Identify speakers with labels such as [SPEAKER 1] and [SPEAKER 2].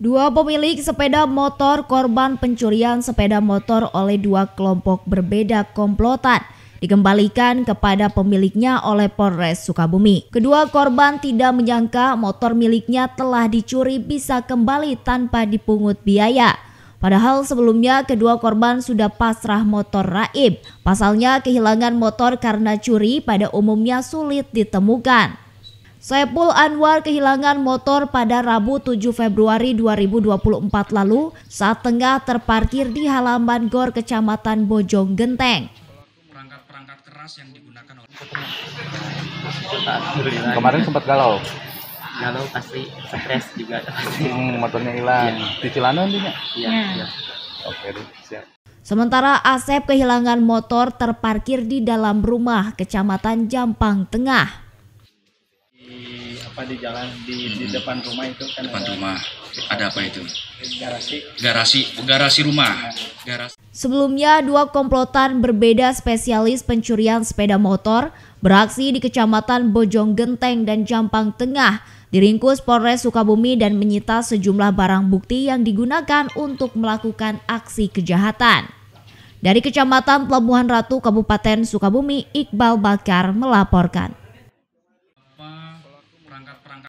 [SPEAKER 1] Dua pemilik sepeda motor korban pencurian sepeda motor oleh dua kelompok berbeda komplotan dikembalikan kepada pemiliknya oleh Polres Sukabumi. Kedua korban tidak menyangka motor miliknya telah dicuri bisa kembali tanpa dipungut biaya. Padahal sebelumnya kedua korban sudah pasrah motor raib. Pasalnya kehilangan motor karena curi pada umumnya sulit ditemukan. Saipul Anwar kehilangan motor pada Rabu 7 Februari 2024 lalu saat tengah terparkir di halaman GOR Kecamatan Bojong Genteng. Perangkat-perangkat keras yang digunakan oleh Kemarin sempat galau. Galau pasti stres juga pasti. Hmm, motornya hilang. Ya. Cicilan nantinya. Iya. Ya. Oke, siap. Sementara Asep kehilangan motor terparkir di dalam rumah Kecamatan Jampang Tengah apa di jalan di, hmm. di depan rumah itu kan depan ada rumah ada apa itu garasi garasi garasi rumah nah. garasi Sebelumnya, dua komplotan berbeda spesialis pencurian sepeda motor beraksi di Kecamatan Bojong Genteng dan Jampang Tengah, diringkus Polres Sukabumi dan menyita sejumlah barang bukti yang digunakan untuk melakukan aksi kejahatan. Dari Kecamatan Pelabuhan Ratu, Kabupaten Sukabumi, Iqbal Bakar melaporkan.